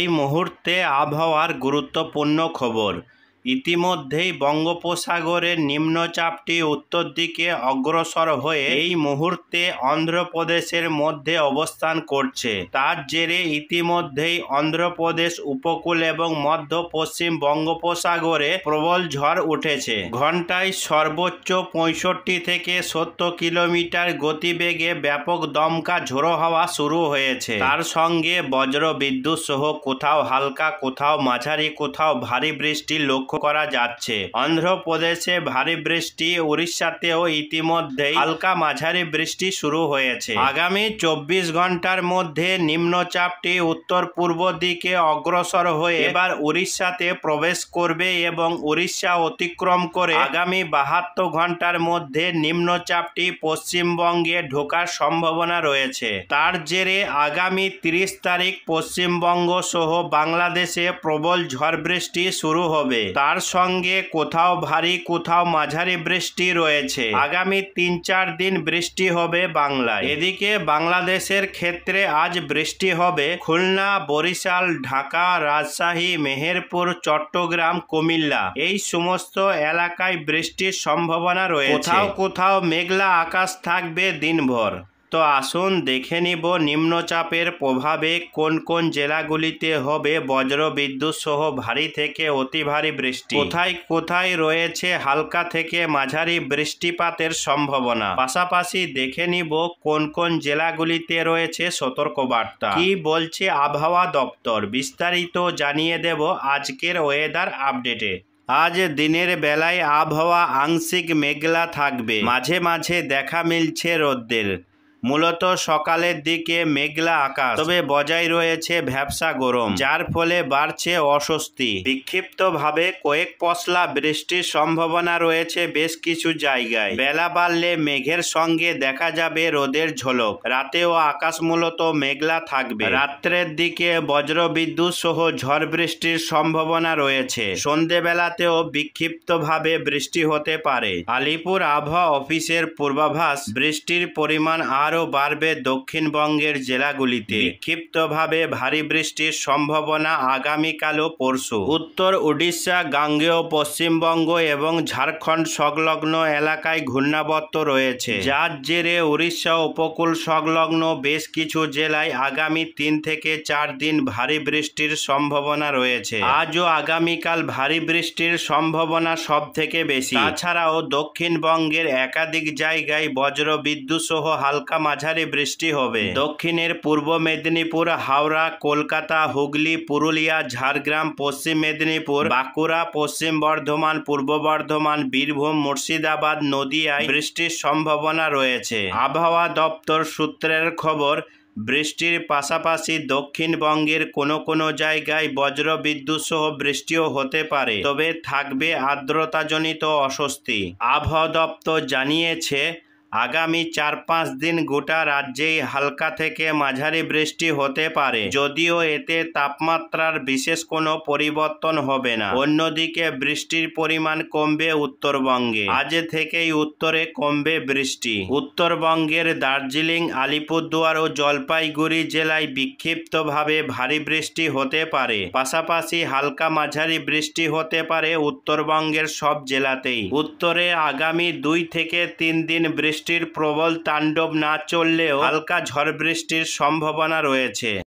এই মুহূর্তে আবহাওয়ার গুরুত্বপূর্ণ খবর ইতিমধ্যেই বঙ্গোপসাগরের নিম্নচাপটি উত্তর দিকে অগ্রসর হয়ে এই মুহূর্তে অন্ধ্রপ্রদেশের মধ্যে অবস্থান করছে তার জেরে ইতিমধ্যেই অন্ধ্রপ্রদেশ উপকূল এবং মধ্য পশ্চিম বঙ্গোপসাগরে প্রবল ঝড় উঠেছে ঘন্টায় সর্বোচ্চ পঁয়ষট্টি থেকে সত্তর কিলোমিটার গতিবেগে ব্যাপক দমকা ঝোড়ো হওয়া শুরু হয়েছে তার সঙ্গে বজ্র বিদ্যুৎ সহ কোথাও হালকা কোথাও মাঝারি কোথাও ভারী বৃষ্টি লক্ষ্য লক্ষ্য করা যাচ্ছে অন্ধ্রপ্রদেশে ভারী বৃষ্টি উড়িষ্যাতেও ইতিমধ্যেই হালকা মাঝারি বৃষ্টি শুরু হয়েছে আগামী চব্বিশ ঘন্টার মধ্যে নিম্নচাপটি উত্তর পূর্ব দিকে অগ্রসর হয়ে এবার উড়িষ্যাতে প্রবেশ করবে এবং উড়িষ্যা অতিক্রম করে আগামী বাহাত্তর ঘন্টার মধ্যে নিম্নচাপটি পশ্চিমবঙ্গে ঢোকার সম্ভাবনা রয়েছে তার জেরে আগামী তিরিশ তারিখ পশ্চিমবঙ্গ সহ বাংলাদেশে প্রবল ঝড় বৃষ্টি শুরু হবে তার সঙ্গে কোথাও ভারী কোথাও মাঝারি বৃষ্টি রয়েছে আগামী তিন চার দিন বৃষ্টি হবে বাংলায় এদিকে বাংলাদেশের ক্ষেত্রে আজ বৃষ্টি হবে খুলনা বরিশাল ঢাকা রাজশাহী মেহেরপুর চট্টগ্রাম কুমিল্লা এই সমস্ত এলাকায় বৃষ্টির সম্ভাবনা রয়েছে কোথাও কোথাও মেঘলা আকাশ থাকবে দিনভর তো আসুন দেখে নিব নিম্নচাপের প্রভাবে কোন কোন জেলাগুলিতে হবে বজ্র বিদ্যুৎ সহ ভারী থেকে অতি ভারী বৃষ্টি কোথায় কোথায় রয়েছে হালকা থেকে মাঝারি বৃষ্টিপাতের সম্ভাবনা পাশাপাশি দেখে নিব কোন কোন জেলাগুলিতে রয়েছে সতর্কবার্তা কি বলছে আবহাওয়া দপ্তর বিস্তারিত জানিয়ে দেব আজকের ওয়েদার আপডেটে আজ দিনের বেলায় আবহাওয়া আংশিক মেঘলা থাকবে মাঝে মাঝে দেখা মিলছে রোদ্দের মূলত সকালের দিকে মেঘলা আকাশ তবে বজায় রয়েছে ভ্যাবসা গরম যার ফলে বাড়ছে অস্বস্তি বিক্ষিপ্তভাবে কয়েক পশলা বৃষ্টির সম্ভাবনা রয়েছে বেশ কিছু জায়গায় বেলা বাড়লে মেঘের সঙ্গে দেখা যাবে রোদের ঝলক রাতেও আকাশ মূলত মেঘলা থাকবে রাত্রের দিকে বজ্রবিদ্যুৎ সহ ঝড় বৃষ্টির সম্ভাবনা রয়েছে সন্ধেবেলাতেও বিক্ষিপ্তভাবে বৃষ্টি হতে পারে আলিপুর আবহাওয়া অফিসের পূর্বাভাস বৃষ্টির পরিমাণ আর আরও বাড়বে দক্ষিণবঙ্গের জেলাগুলিতে ক্ষিপ্তভাবে ভারী বৃষ্টির সম্ভাবনা আগামীকাল ও পরশু উত্তর উড়িষ্যা গাঙ্গেয় পশ্চিমবঙ্গ এবং ঝাড়খণ্ড সংলগ্ন এলাকায় ঘূর্ণাবর্ত রয়েছে যার জেরে উড়িষ্যা উপকূল সংলগ্ন বেশ কিছু জেলায় আগামী তিন থেকে চার দিন ভারী বৃষ্টির সম্ভাবনা রয়েছে আজ ও আগামীকাল ভারী বৃষ্টির সম্ভাবনা সব থেকে বেশি তাছাড়াও দক্ষিণবঙ্গের একাধিক জায়গায় বজ্রবিদ্যুৎ সহ হালকা মাঝারি বৃষ্টি হবে দক্ষিণের পূর্ব মেদিনীপুর হাওড়া কলকাতা হুগলি পুরুলিয়া ঝাড়গ্রাম পশ্চিম মেদিনীপুর বাঁকুড়া পশ্চিম বর্ধমান পূর্ব বর্ধমান বীরভূম মুর্শিদাবাদ নদিয়ায় বৃষ্টির সম্ভাবনা রয়েছে আবহাওয়া দপ্তর সূত্রের খবর বৃষ্টির পাশাপাশি দক্ষিণবঙ্গের কোনো কোনো জায়গায় বজ্র বিদ্যুৎ সহ বৃষ্টিও হতে পারে তবে থাকবে আর্দ্রতাজনিত অস্বস্তি আবহাওয়া দপ্তর জানিয়েছে আগামী চার পাঁচ দিন গোটা রাজ্যেই হালকা থেকে মাঝারি বৃষ্টি হতে পারে যদিও এতে তাপমাত্রার বিশেষ কোনো পরিবর্তন হবে না অন্যদিকে বৃষ্টির পরিমাণ কমবে উত্তরবঙ্গে আজ থেকেই উত্তরে কমবে বৃষ্টি উত্তরবঙ্গের দার্জিলিং আলিপুরদুয়ার ও জলপাইগুড়ি জেলায় বিক্ষিপ্তভাবে ভারী বৃষ্টি হতে পারে পাশাপাশি হালকা মাঝারি বৃষ্টি হতে পারে উত্তরবঙ্গের সব জেলাতেই উত্তরে আগামী দুই থেকে তিন দিন বৃষ্টি বৃষ্টির প্রবল তাণ্ডব না চললেও হালকা ঝড় বৃষ্টির সম্ভাবনা রয়েছে